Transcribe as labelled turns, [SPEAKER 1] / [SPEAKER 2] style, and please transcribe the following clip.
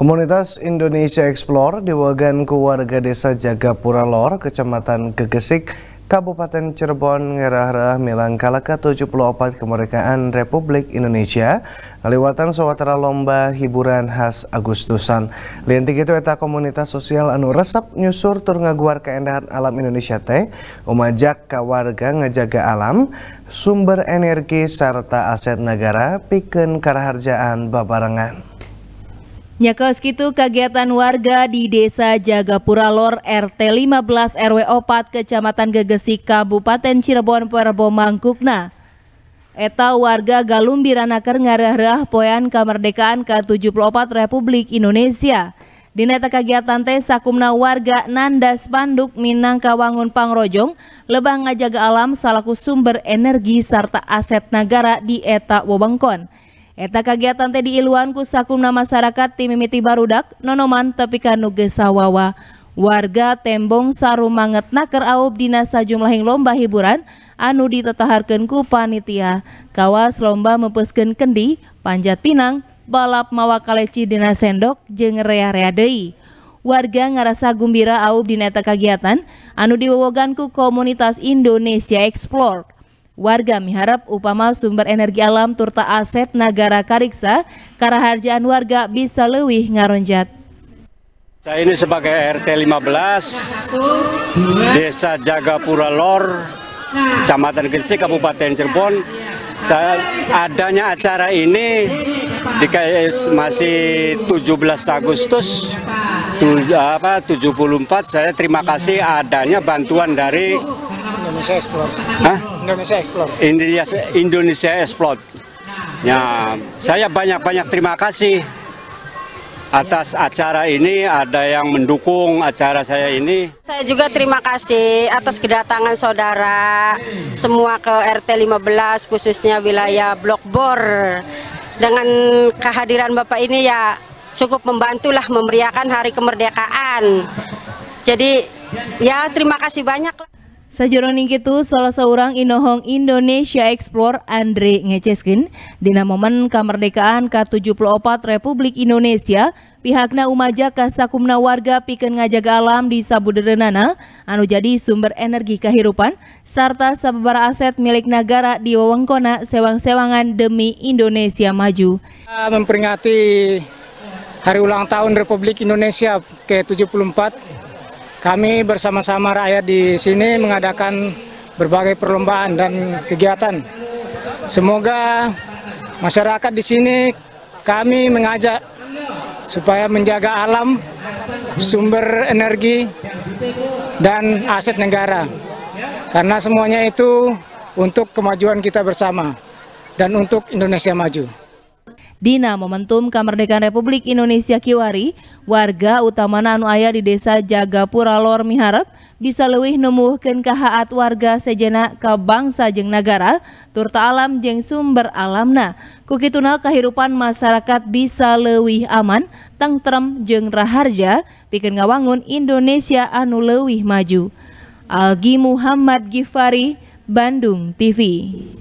[SPEAKER 1] Komunitas Indonesia Explore di ke warga desa Jagapura Lor, Kecamatan Gegesik, Kabupaten Cirebon ngerah-rah milang kalaka 74 kemerdekaan Republik Indonesia Ngeliwatan sawatara lomba hiburan khas Agustusan. lintik itu eta komunitas sosial anu resep nyusur tur ngaguar keendahan alam Indonesia teh umajak ke warga ngejaga alam, sumber energi serta aset negara piken karaharjaan babarengan.
[SPEAKER 2] Nyakos gitu kegiatan warga di Desa Jagapura Lor RT 15 RW 4 Kecamatan Gegesi Kabupaten Cirebon Perbo Mangkukna. Eta warga Galumbiranakar ngarah poyan kemerdekaan ke-74 Republik Indonesia. Dineta kegiatan teh sakumna warga Nandas panduk Minang Kawangun Pangrojong lebah ngajaga alam salaku sumber energi serta aset negara di eta wewengkon. Eta kegiatan teh diiluan ku sakumna masyarakat timimiti barudak nonoman tapi kanuge sawawa. Warga tembong sarumanget naker aub dina yang lomba hiburan anu ditetaharkan ku panitia. Kawas lomba mepesken kendi, panjat pinang, balap mawa kaleci dina sendok jeng rea-rea dei Warga ngarasa gumbira aub dina eta kegiatan anu diwowogan ku komunitas Indonesia Explore. Warga miharap upama sumber energi alam turta aset negara kariksa, karaharjaan warga bisa lebih ngaronjat.
[SPEAKER 3] Saya ini sebagai RT 15 Desa Jagapura Lor, Kecamatan Gresik, Kabupaten Cirebon. Saya adanya acara ini di masih 17 Agustus tu, apa 74 saya terima kasih adanya bantuan dari
[SPEAKER 4] Indonesia Hah? Indonesia Explore.
[SPEAKER 3] Indonesia Indonesia Explore. Ya, saya banyak-banyak terima kasih atas acara ini ada yang mendukung acara saya ini.
[SPEAKER 2] Saya juga terima kasih atas kedatangan saudara semua ke RT 15 khususnya wilayah Blok Bor. Dengan kehadiran Bapak ini ya cukup membantulah memeriahkan hari kemerdekaan. Jadi ya terima kasih banyak. Sajroning itu salah seorang inohong Indonesia Explore Andre ngeceskin Dina momen kemerdekaan ke-74 Republik Indonesia pihakna umaja kasakumna warga pikeun ngajaga alam di Sabuderenana anu jadi sumber energi kehidupan serta sababara aset milik negara di wewengkona sewang-sewangan demi Indonesia maju.
[SPEAKER 4] Memperingati hari ulang tahun Republik Indonesia ke-74 kami bersama-sama rakyat di sini mengadakan berbagai perlombaan dan kegiatan. Semoga masyarakat di sini kami mengajak supaya menjaga alam, sumber energi, dan aset negara. Karena semuanya itu untuk kemajuan kita bersama dan untuk Indonesia maju.
[SPEAKER 2] Dina Momentum Kemerdekaan Republik Indonesia Kiwari, warga utama anu aya di Desa Jagapura Lor Miharap bisa leuwih nemuhkeun kahaat warga sejena ka bangsa jeung nagara, turta alam jeung sumber alamna. Kukituna kehidupan masyarakat bisa leuwih aman, tentrem jeng raharja, pikeun ngawangun Indonesia anu leuwih maju. Algi Muhammad Gifari, Bandung TV.